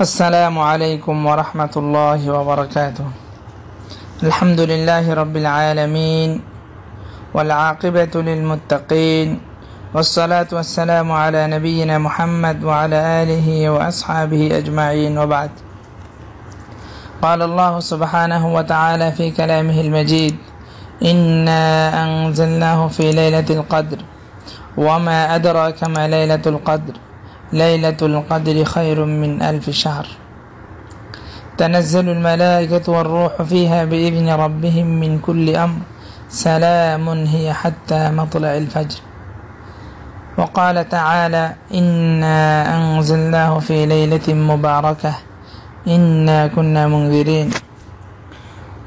السلام عليكم ورحمة الله وبركاته الحمد لله رب العالمين والعاقبة للمتقين والصلاة والسلام على نبينا محمد وعلى آله وأصحابه أجمعين وبعد قال الله سبحانه وتعالى في كلامه المجيد إنا أنزلناه في ليلة القدر وما أدراك ما ليلة القدر ليلة القدر خير من ألف شهر تنزل الملائكة والروح فيها بإذن ربهم من كل أمر سلام هي حتى مطلع الفجر وقال تعالى إنا أنزلناه في ليلة مباركة إنا كنا منذرين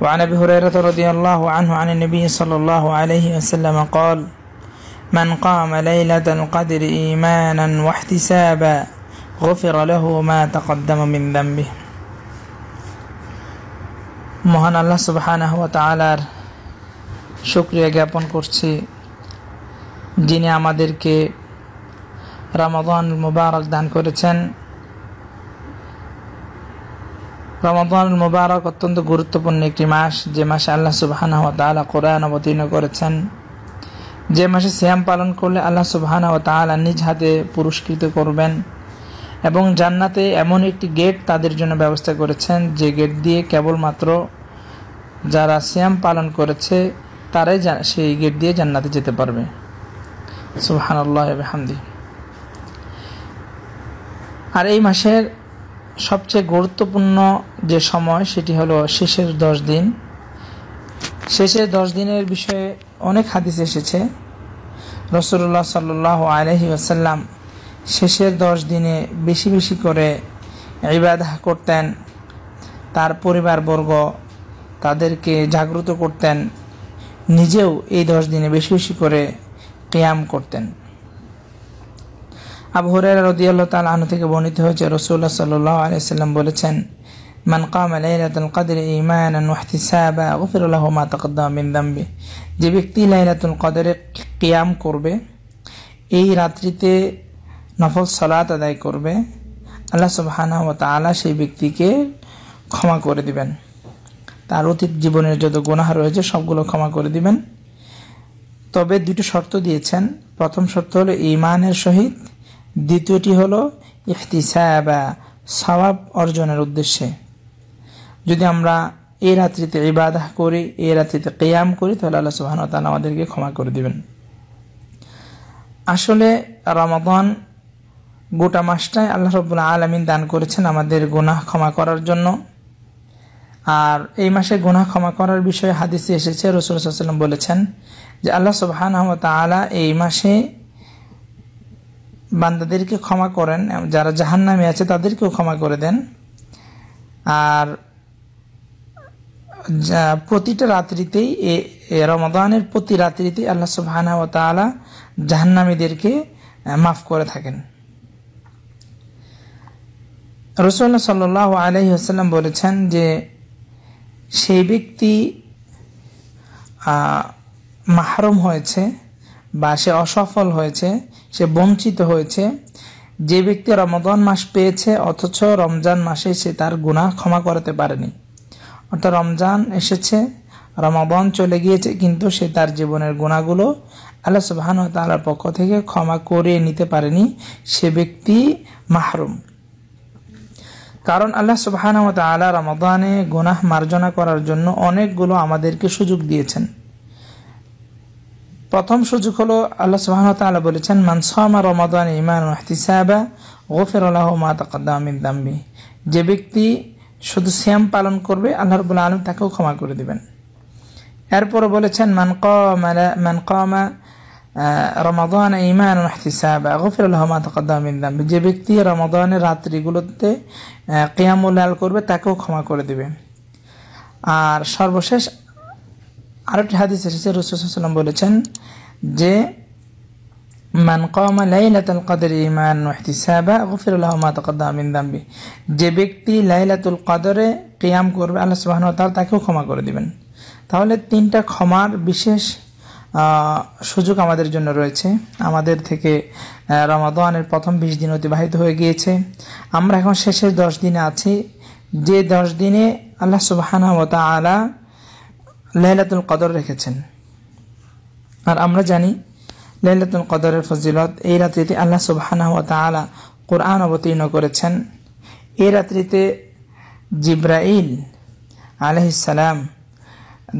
وعن أبي هريرة رضي الله عنه عن النبي صلى الله عليه وسلم قال من قام ليلة القدر إيمانا واحتسابا غفر له ما تقدم من ذنبه মহান আল্লাহ সুবাহানা হওয়া তালার শুক্রিয়া জ্ঞাপন করছি যিনি আমাদেরকে রমাদান মুবারক দান করেছেন রমাদান মুবারক অত্যন্ত গুরুত্বপূর্ণ একটি মাস যে মাসে আল্লাহ সুবাহানা হুয়া তালা কোরআন অবতীর্ণ করেছেন যে মাসে শ্যাম পালন করলে আল্লাহ সুবাহানা ও তাহলা নিজ হাতে পুরস্কৃত করবেন এবং জান্নাতে এমন একটি গেট তাদের জন্য ব্যবস্থা করেছেন যে গেট দিয়ে কেবলমাত্র যারা শ্যাম পালন করেছে তারাই সেই গেট দিয়ে জান্নাতে যেতে পারবে সুবাহানাল্লাহ হামদি আর এই মাসের সবচেয়ে গুরুত্বপূর্ণ যে সময় সেটি হলো শেষের দশ দিন শেষে দশ দিনের বিষয়ে অনেক হাদিস এসেছে রসুল্লাহ সাল আলহি আসাল্লাম শেষের দশ দিনে বেশি বেশি করে ইবাদাহ করতেন তার পরিবারবর্গ তাদেরকে জাগ্রত করতেন নিজেও এই দশ দিনে বেশি বেশি করে ক্যাম করতেন আবহরের রদিয়াল্লাহ তাল আনু থেকে বর্ণিত হয়েছে রসুল্লাহ সাল্লাহ আলিয়া সাল্লাম বলেছেন মান কামা লাইলাতুল কদর ইমানান ওয়াহতিসাবা গফির লাহু মা তাকদ্দাম মিন যামবি যে ব্যক্তি লাইলাতুল কদরে কিয়াম করবে এই রাত্রিতে নফল সলাত আদায় করবে আল্লাহ সুবহানাহু ওয়া তাআলা সেই ব্যক্তিকে ক্ষমা করে দিবেন তার অতীত জীবনের যত গুনাহ রয়েছে সবগুলো ক্ষমা করে দিবেন তবে দুটো শর্ত দিয়েছেন প্রথম শর্ত হলো ইমানের সহিত দ্বিতীয়টি হলো ইহতিসাবা সওয়াব অর্জনের উদ্দেশ্যে যদি আমরা এ রাত্রিতে ইবাদাহ করি এ রাত্রিতে কেয়াম করি তাহলে আল্লাহ সুবাহন তালা আমাদেরকে ক্ষমা করে দিবেন আসলে রমাদন গোটা মাসটাই আল্লাহ রব আলমিন দান করেছেন আমাদের গুনাহ ক্ষমা করার জন্য আর এই মাসে গুনাহ ক্ষমা করার বিষয়ে হাদিসে এসেছে রসুল সাল্লাম বলেছেন যে আল্লাহ সুবাহান আলা এই মাসে বান্দাদেরকে ক্ষমা করেন যারা জাহান্নামে আছে তাদেরকেও ক্ষমা করে দেন আর প্রতিটা রাত্রিতেই রমাদানের প্রতি রাত্রিতেই আল্লাহ সুবাহানা ও তালা জাহান্নামীদেরকে মাফ করে থাকেন রসুল্লা সাল আলহি আসাল্লাম বলেছেন যে সেই ব্যক্তি মাহরম হয়েছে বা সে অসফল হয়েছে সে বঞ্চিত হয়েছে যে ব্যক্তি রমাদান মাস পেয়েছে অথচ রমজান মাসে সে তার গুণা ক্ষমা করতে পারেনি অর্থাৎ রমজান এসেছে রমাবন চলে গিয়েছে কিন্তু সে তার জীবনের গুণাগুলো আল্লাহ সুবাহান তালার পক্ষ থেকে ক্ষমা করে নিতে পারেনি সে ব্যক্তি মাহরুম কারণ আল্লাহ সুবাহান তালা রমাদানে গুনাহ মার্জনা করার জন্য অনেকগুলো আমাদেরকে সুযোগ দিয়েছেন প্রথম সুযোগ হলো আল্লাহ সুবাহান তালা বলেছেন মানসমা রমাদান ইমান সাহেবা গোফের আল্লাহ মা তাকাদ্দামিন দাম্বি যে ব্যক্তি শুধু শ্যাম পালন করবে আল্লাহ রবুল আলম তাকেও ক্ষমা করে দেবেন এরপর বলেছেন মানকমা রমাদান ইমান গফির আল্লাহমা যে ব্যক্তি রমাদানের রাত্রিগুলোতে কেয়ামুল আল করবে তাকেও ক্ষমা করে দেবে আর সর্বশেষ আরেকটি হাদিস এসেছে রসুল বলেছেন যে মান কমা লাইলাতুল কদর ইমান ইহতিসাবা গফির মা তাকদ্দাম মিন দাম্বি যে ব্যক্তি লাইলাতুল কদরে কিয়াম করবে আল্লাহ সুবহানাহু ওয়া তাআলা তাকেও ক্ষমা করে দিবেন তাহলে তিনটা ক্ষমার বিশেষ সুযোগ আমাদের জন্য রয়েছে আমাদের থেকে রমাদানের প্রথম বিশ দিন অতিবাহিত হয়ে গিয়েছে আমরা এখন শেষের দশ দিনে আছি যে দশ দিনে আল্লাহ সুবাহান মতা আলা লাইলাতুল কদর রেখেছেন আর আমরা জানি লাইলাতুল কদরের ফজিলত এই রাত্রিতে আল্লাহ সুবাহ কোরআন অবতীর্ণ করেছেন এই রাত্রিতে জিব্রাইল আলহিসাল্লাম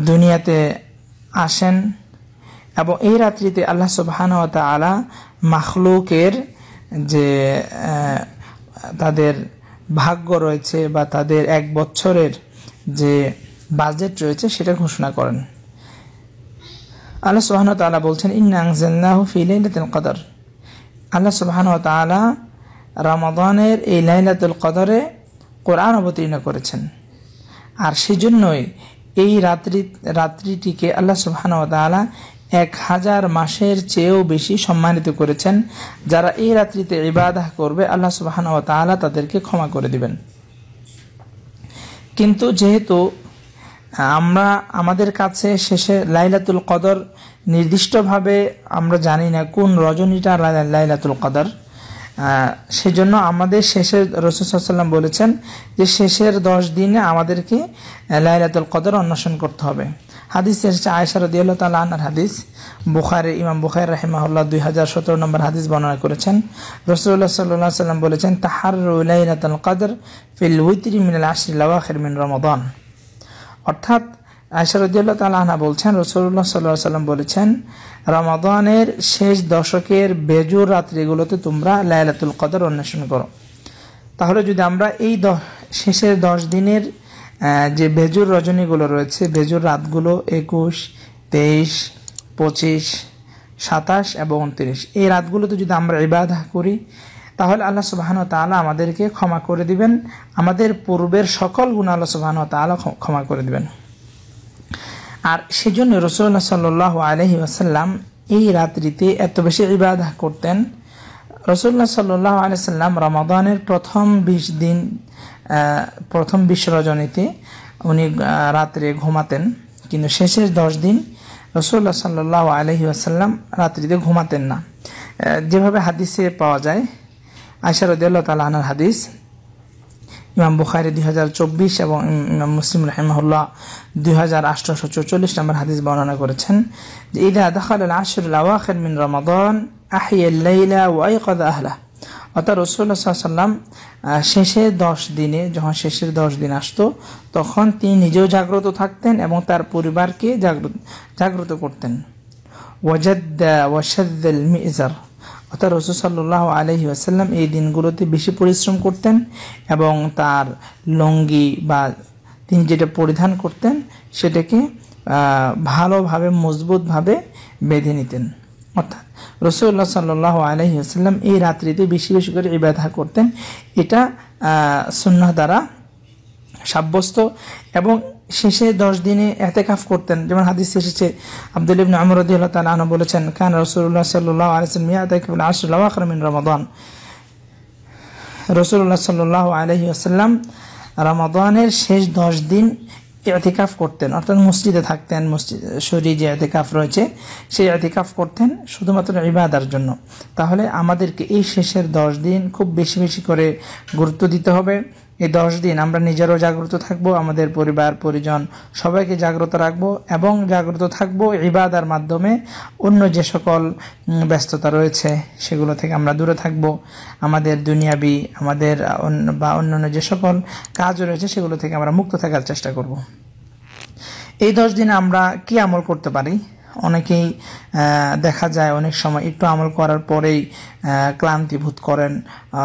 দুনিয়াতে আসেন এবং এই রাত্রিতে আল্লাহ সুবাহানা আলা মাখলুকের যে তাদের ভাগ্য রয়েছে বা তাদের এক বছরের যে বাজেট রয়েছে সেটা ঘোষণা করেন আল্লাহ সুবাহান তালা বলছেন ইন্নাংজাল্লাহ ফিলাইলাতুল কদর আল্লাহ সুবাহান তালা রমদানের এই লাইলাতুল কদরে কোরআন অবতীর্ণ করেছেন আর সেজন্যই এই রাত্রি রাত্রিটিকে আল্লাহ সুবহান তালা এক হাজার মাসের চেয়েও বেশি সম্মানিত করেছেন যারা এই রাত্রিতে ইবাদাহ করবে আল্লাহ সোহান তালা তাদেরকে ক্ষমা করে দিবেন কিন্তু যেহেতু আমরা আমাদের কাছে শেষে লাইলাতুল কদর নির্দিষ্টভাবে আমরা জানি না কোন রজনীটা লাইলাতুল কদর সেজন্য আমাদের শেষের রসুসাল্লাম বলেছেন যে শেষের দশ দিনে আমাদেরকে লাইলাতুল কদর অন্বেষণ করতে হবে হাদিস এসেছে আয়সার রদিয়াল্লাহ তাল আনার হাদিস বুখারে ইমাম বুখার রাহেমাহুল্লাহ দুই হাজার সতেরো নম্বর হাদিস বর্ণনা করেছেন রসুল্লাহ সাল্লাম বলেছেন তাহার লাইলাতুল কদর ফিল উইত্রি মিনাল আশরিল খেরমিন মিন অর্থাৎ আয়সারদ্দুল্লাহ তালাহনা বলছেন রসুল্লাহ সাল্লাহ সাল্লাম বলেছেন রমাদানের শেষ দশকের বেজুর রাত্রিগুলোতে তোমরা লায়লাতুল কদর অন্বেষণ করো তাহলে যদি আমরা এই শেষের দশ দিনের যে বেজুর রজনীগুলো রয়েছে বেজুর রাতগুলো একুশ তেইশ পঁচিশ সাতাশ এবং উনত্রিশ এই রাতগুলোতে যদি আমরা ইবাদা করি তাহলে আল্লাহ সুবাহান তালা আমাদেরকে ক্ষমা করে দিবেন আমাদের পূর্বের সকল গুণ আল্লাহ সুবাহান তালা ক্ষমা করে দিবেন আর সেজন্য রসুল্লাহ সাল্লাহ আলহি আসাল্লাম এই রাত্রিতে এত বেশি ইবাদা করতেন রসুল্লাহ সাল্লাহ আলাইসাল্লাম রমাদানের প্রথম বিশ দিন প্রথম বিশ রজনীতে উনি রাত্রে ঘুমাতেন কিন্তু শেষের দশ দিন রসুল্লাহ সাল্লাহ আলহি আসাল্লাম রাত্রিতে ঘুমাতেন না যেভাবে হাদিসে পাওয়া যায় আয়সা রদিয়াল্লাহ তালা আনার হাদিস ইমাম বুখারি দুই হাজার চব্বিশ এবং ইমাম মুসলিম রহমাহুল্লাহ দুই হাজার আটশোশো চৌচল্লিশ নম্বর হাদিস বর্ণনা করেছেন যে ইদা দখাল আশর আওয়াখের মিন রমাদন আহিয়াল্লাইলা ওয়াইকদ আহলা অর্থাৎ রসুল্লাহ সাল্লাম শেষের দশ দিনে যখন শেষের দশ দিন আসতো তখন তিনি নিজেও জাগ্রত থাকতেন এবং তার পরিবারকে জাগ্রত জাগ্রত করতেন ওয়াজাদ্দা ওয়াসাদ্দাল মিজার অর্থাৎ রসুল সাল্লাহ আলহি আসাল্লাম এই দিনগুলোতে বেশি পরিশ্রম করতেন এবং তার লঙ্গি বা তিনি যেটা পরিধান করতেন সেটাকে ভালোভাবে মজবুতভাবে বেঁধে নিতেন অর্থাৎ রসুল্লাহ সাল্লাহ আলহি আসাল্লাম এই রাত্রিতে বেশি বেশি করে ব্যথা করতেন এটা সুন্না দ্বারা সাব্যস্ত এবং শেষে দশ দিনে এতেকাফ করতেন যেমন হাদিস এসেছে আব্দুল ইবন আমর রদিউল্লাহ বলেছেন কান রসুল্লাহ সাল্লাহ আলসালাম ইয়াতেকাবুল আশরুল্লাহ আকরমিন রমাদান রসুল্লাহ সাল্লাহ আলহি আসাল্লাম রমাদানের শেষ দশ দিন এতেকাফ করতেন অর্থাৎ মসজিদে থাকতেন মসজিদ শরীর যে এতেকাফ রয়েছে সেই এতেকাফ করতেন শুধুমাত্র ইবাদার জন্য তাহলে আমাদেরকে এই শেষের দশ দিন খুব বেশি বেশি করে গুরুত্ব দিতে হবে এই দশ দিন আমরা নিজেরও জাগ্রত থাকব আমাদের পরিবার পরিজন সবাইকে জাগ্রত রাখব এবং জাগ্রত থাকব ইবাদার মাধ্যমে অন্য যে সকল ব্যস্ততা রয়েছে সেগুলো থেকে আমরা দূরে থাকব আমাদের দুনিয়াবি আমাদের বা অন্যান্য যে সকল কাজ রয়েছে সেগুলো থেকে আমরা মুক্ত থাকার চেষ্টা করব এই দশ দিনে আমরা কি আমল করতে পারি অনেকেই দেখা যায় অনেক সময় একটু আমল করার পরেই ক্লান্তি বোধ করেন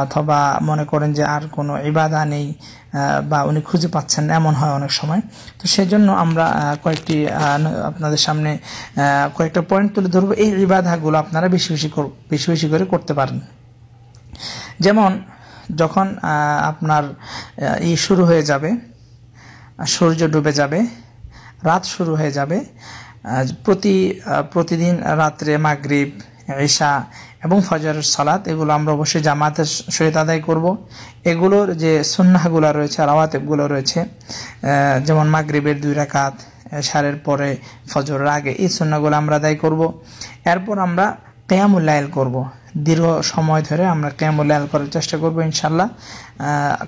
অথবা মনে করেন যে আর কোনো ইবাদা নেই বা উনি খুঁজে পাচ্ছেন এমন হয় অনেক সময় তো সেজন্য আমরা কয়েকটি আপনাদের সামনে কয়েকটা পয়েন্ট তুলে ধরবো এই ইবাদাগুলো আপনারা বেশি বেশি বেশি বেশি করে করতে পারেন যেমন যখন আপনার ই শুরু হয়ে যাবে সূর্য ডুবে যাবে রাত শুরু হয়ে যাবে প্রতি প্রতিদিন রাত্রে মাগরিব ঈশা এবং ফজরের সালাত এগুলো আমরা অবশ্যই জামাতের সহিত আদায় করব এগুলোর যে সন্ন্যাগুলো রয়েছে রাওয়াতেবগুলো রয়েছে যেমন মাগরিবের দুই রাকাত সারের পরে ফজরের আগে এই সুন্নাগুলো আমরা আদায় করব এরপর আমরা কেয়ামুল্লাইল করব দীর্ঘ সময় ধরে আমরা ক্যাম মূল্যায়ন করার চেষ্টা করবো ইনশাল্লাহ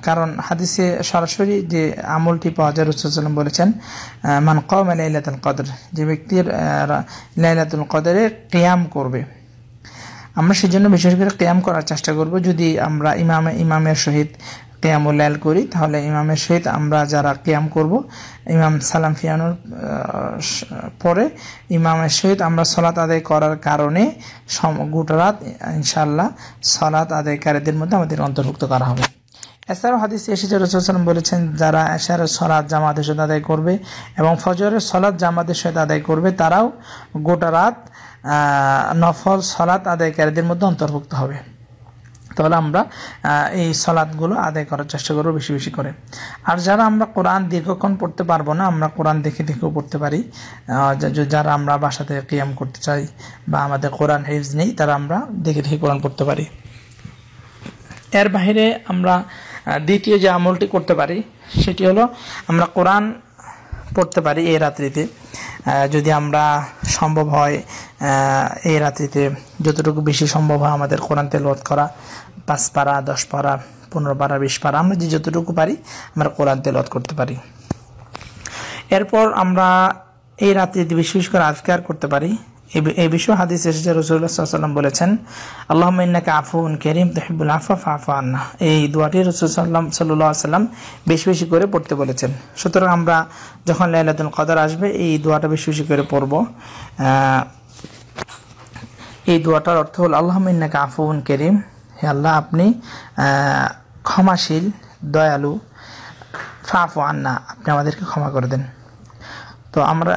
কারণ হাদিসে সরাসরি যে আমলটি পাওয়া যায় রসুলাম বলেছেন মান কমে লাইলাতুল কদর যে ব্যক্তির লাইলাতুল কদরে ক্যাম করবে আমরা সেজন্য বিশেষ করে ক্যাম করার চেষ্টা করব যদি আমরা ইমামে ইমামের সহিত কেয়াম লাইল করি তাহলে ইমামের সহিত আমরা যারা কেয়াম করব ইমাম সালাম ফিয়ানোর পরে ইমামের সহিত আমরা সলাত আদায় করার কারণে গোটা রাত ইনশাল্লাহ সলাত আদায়কারীদের মধ্যে আমাদের অন্তর্ভুক্ত করা হবে এছাড়াও হাদিস এসেছে রসুলাম বলেছেন যারা এশার সলাদ জামাতের সাথে আদায় করবে এবং ফজরের সলাদ জামাতের সাথে আদায় করবে তারাও গোটা রাত নফল সলাৎ আদায়কারীদের মধ্যে অন্তর্ভুক্ত হবে তাহলে আমরা এই সলাদগুলো আদায় করার চেষ্টা করবো বেশি বেশি করে আর যারা আমরা কোরআন দীর্ঘক্ষণ পড়তে পারবো না আমরা কোরআন দেখে দেখেও পড়তে পারি যারা আমরা বাসাতে কিয়াম করতে চাই বা আমাদের কোরআন হেজ নেই তারা আমরা দেখে দেখে কোরআন করতে পারি এর বাইরে আমরা দ্বিতীয় যে আমলটি করতে পারি সেটি হলো আমরা কোরআন পড়তে পারি এই রাত্রিতে যদি আমরা সম্ভব হয় এই রাত্রিতে যতটুকু বেশি সম্ভব হয় আমাদের কোরআন তেলওয়াত করা পাঁচ পারা দশ পারা পনেরো পারা বিশ পারা আমরা যে যতটুকু পারি আমরা কোরআন তেলওয়াত করতে পারি এরপর আমরা এই রাত্রিতে বিশেষ করে আজকার করতে পারি এ বিষয়ে হাদিস এসেছে রসুল্লাহ সাল্লাম বলেছেন আল্লাহ মিন্নাকে আফুন কেরিম তহিবুল আফা ফাফা আন্না এই দোয়াটি রসুল সাল্লাম সাল্লাহ সাল্লাম বেশি বেশি করে পড়তে বলেছেন সুতরাং আমরা যখন লাইলাদুল কদর আসবে এই দোয়াটা বেশি বেশি করে পড়ব এই দোয়াটার অর্থ হল আল্লাহ মিন্নাকে আফুন কেরিম হে আল্লাহ আপনি ক্ষমাশীল দয়ালু ফাফু আন্না আপনি আমাদেরকে ক্ষমা করে দেন তো আমরা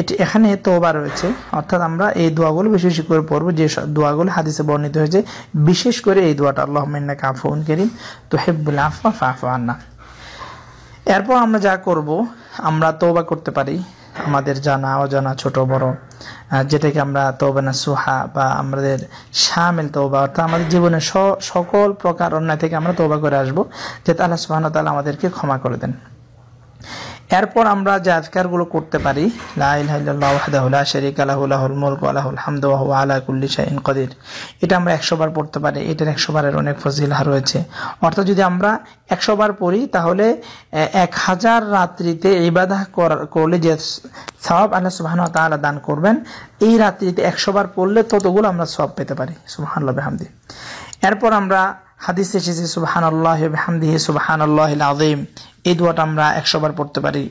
এটি এখানে তোবা রয়েছে অর্থাৎ আমরা এই দোয়াগুলো বেশি বেশি করে পড়বো যে দোয়াগুলো হাদিসে বর্ণিত হয়েছে বিশেষ করে এই দোয়াটা আল্লাহ মিন্না কাফুন করিম তো হেব্বুল আফা ফাফা আন্না এরপর আমরা যা করব আমরা তোবা করতে পারি আমাদের জানা অজানা ছোট বড় যেটাকে আমরা না সুহা বা আমাদের সামিল তোবা অর্থাৎ আমাদের জীবনের সকল প্রকার অন্যায় থেকে আমরা তোবা করে আসবো যে তালা সুহান তালা আমাদেরকে ক্ষমা করে দেন এরপর আমরা যে আজকারগুলো করতে পারি আলা কদির এটা আমরা একশোবার পড়তে পারি এটার একশোবারের অনেক ফজিলা রয়েছে অর্থাৎ যদি আমরা একশোবার পড়ি তাহলে এক হাজার রাত্রিতে ইবাদাহ করলে যে সব আল্লাহ সুবাহন তাহলে দান করবেন এই রাত্রিতে একশোবার পড়লে ততগুলো আমরা সব পেতে পারি সুবাহান্লাহ হামদি এরপর আমরা হাদিস এসেছে সুবাহান আল্লাহ হামদিহি সুবাহান আল্লাহ আজিম এই দোয়াটা আমরা একশোবার পড়তে পারি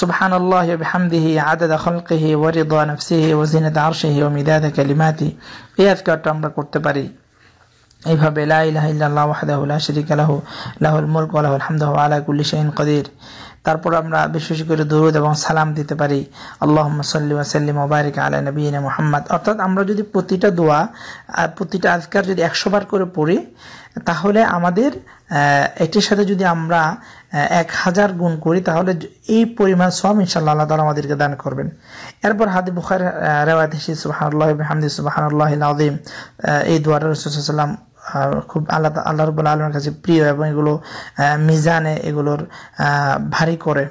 সুবহান আল্লাহ হামদিহি আদাদা খলকিহি ওয়ারিদা নফসিহি ওয়াজিনাত আরশিহি ও মিদাদা কালিমাতি এই আজকারটা আমরা করতে পারি এইভাবে লা ইলাহা ইল্লাল্লাহ ওয়াহদাহু লা শারীকা লাহু লাহুল মুলক ওয়া লাহুল হামদু আলা কুল্লি শাইইন কদির তারপর আমরা বিশেষ করে দরুদ এবং সালাম দিতে পারি আল্লাহ সাল্লিম সাল্লিম ওবারিক আলাই নবীন মোহাম্মদ অর্থাৎ আমরা যদি প্রতিটা দোয়া প্রতিটা আজকার যদি একশোবার করে পড়ি তাহলে আমাদের এটির সাথে যদি আমরা এক হাজার গুণ করি তাহলে এই পরিমাণ সব ইনশাল্লাহ আল্লাহ তালা আমাদেরকে দান করবেন এরপর হাদি বুখার রেওয়াত হামদি সুবাহ আল্লাহ এই দোয়ার রসুল্লাম খুব আল্লাহ আল্লাহ রবুল্লা আলমের কাছে প্রিয় এবং এগুলো মিজানে এগুলোর ভারী করে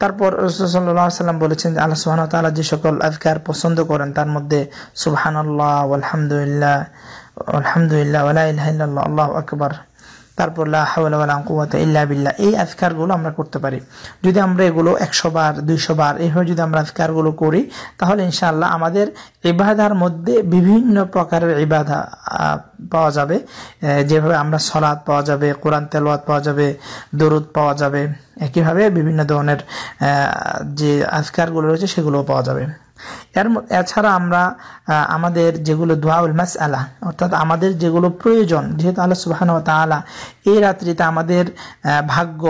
তারপর রসুল্লাহ সাল্লাম বলেছেন আল্লাহ সুহান তাল্লাহ যে সকল আজকার পছন্দ করেন তার মধ্যে সুবহান আল্লাহ আলহামদুলিল্লাহ আলহামদুলিল্লাহ আল্লাহ আল্লাহ আকবর তারপর ইল্লা বিল্লাহ এই আজকারগুলো আমরা করতে পারি যদি আমরা এগুলো একশো বার দুইশো বার এইভাবে যদি আমরা আজকারগুলো করি তাহলে ইনশাআল্লাহ আমাদের ইবাদার মধ্যে বিভিন্ন প্রকারের বাধা পাওয়া যাবে যেভাবে আমরা সলাদ পাওয়া যাবে কোরআন তেলোয়াত পাওয়া যাবে দরুদ পাওয়া যাবে একইভাবে বিভিন্ন ধরনের যে আজকারগুলো রয়েছে সেগুলোও পাওয়া যাবে এর এছাড়া আমরা আমাদের যেগুলো দোয়াউল মাস আলা অর্থাৎ আমাদের যেগুলো প্রয়োজন যেহেতু আল্লাহ সুবাহান তালা এই রাত্রিতে আমাদের ভাগ্য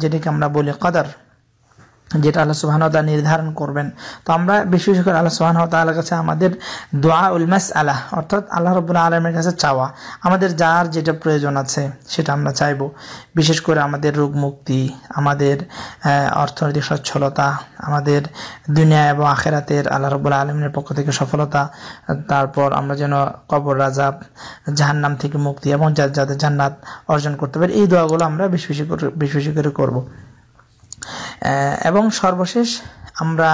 যেটাকে আমরা বলি কদর যেটা আল্লাহ সুবাহানতা নির্ধারণ করবেন তো আমরা বিশেষ করে আল্লাহ সুবাহানতালার কাছে আমাদের দোয়া উলমাস আলাহ অর্থাৎ আল্লাহ রব আলমের কাছে চাওয়া আমাদের যার যেটা প্রয়োজন আছে সেটা আমরা চাইব বিশেষ করে আমাদের রোগ মুক্তি আমাদের অর্থনৈতিক সচ্ছলতা আমাদের দুনিয়া এবং আখেরাতের আল্লাহ রবুল্লা আলমের পক্ষ থেকে সফলতা তারপর আমরা যেন কবর রাজাব জাহান্নাম থেকে মুক্তি এবং যাদের জান্নাত অর্জন করতে পারি এই দোয়াগুলো আমরা বেশ বেশি করে বেশ বেশি করে করবো এবং সর্বশেষ আমরা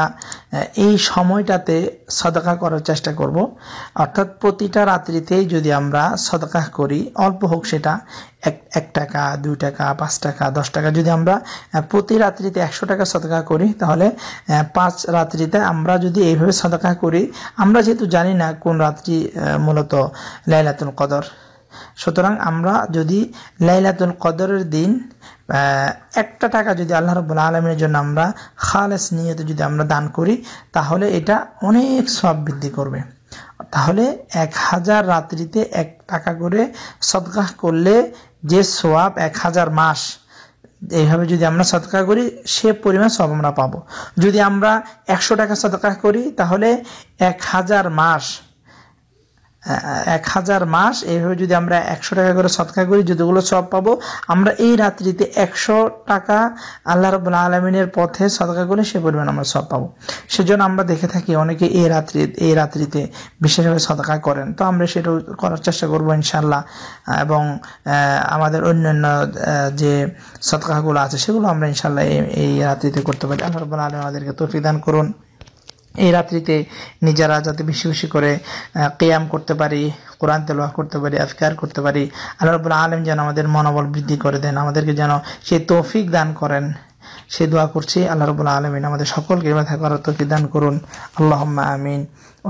এই সময়টাতে সদকা করার চেষ্টা করব অর্থাৎ প্রতিটা রাত্রিতেই যদি আমরা সদকা করি অল্প হোক সেটা এক এক টাকা দুই টাকা পাঁচ টাকা দশ টাকা যদি আমরা প্রতি রাত্রিতে একশো টাকা সদকা করি তাহলে পাঁচ রাত্রিতে আমরা যদি এইভাবে সদকা করি আমরা যেহেতু জানি না কোন রাত্রি মূলত লাইলাতুল কদর সুতরাং আমরা যদি লাইলাতুল কদরের দিন একটা টাকা যদি আল্লাহ রব্বুল আলমের জন্য আমরা খালেস নিয়ে যদি আমরা দান করি তাহলে এটা অনেক সব বৃদ্ধি করবে তাহলে এক হাজার রাত্রিতে এক টাকা করে সৎকা করলে যে সোয়াব এক হাজার মাস এইভাবে যদি আমরা সৎকা করি সে পরিমাণ সব আমরা পাবো যদি আমরা একশো টাকা সৎকা করি তাহলে এক হাজার মাস এক হাজার মাস এইভাবে যদি আমরা একশো টাকা করে সৎকা করি যতগুলো সব পাবো আমরা এই রাত্রিতে একশো টাকা আল্লাহ রবুল আলমিনের পথে সৎকা করে সে পরিমাণ আমরা সব পাবো সেজন্য আমরা দেখে থাকি অনেকে এই রাত্রি এই রাত্রিতে বিশেষভাবে সৎকা করেন তো আমরা সেটাও করার চেষ্টা করবো ইনশাল্লাহ এবং আমাদের অন্যান্য যে সৎকাগুলো আছে সেগুলো আমরা ইনশাল্লাহ এই রাত্রিতে করতে পারি আল্লাহ রবুল্লা আলম আমাদেরকে তফিদান করুন এই রাত্রিতে নিজেরা যাতে বেশি বেশি করে কেয়াম করতে পারি কোরআন তেলোয়া করতে পারি আফকার করতে পারি আল্লাহ রবুল আলম যেন আমাদের মনোবল বৃদ্ধি করে দেন আমাদেরকে যেন সে তৌফিক দান করেন সে দোয়া করছি আল্লাহ রবুল্লা আলমিন আমাদের সকলকে এবার থাকার তৌফিক দান করুন আল্লাহ আমিন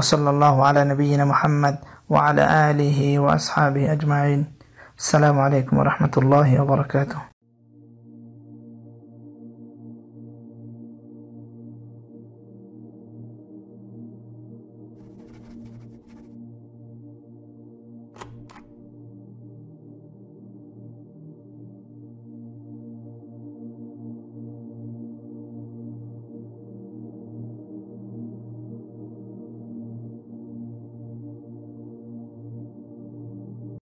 ওসল্লাহ আলা নবীন মোহাম্মদ ও আলা আলিহি ওয়াসহাবি আজমাইন আসসালামু আলাইকুম রহমতুল্লাহ বরকাত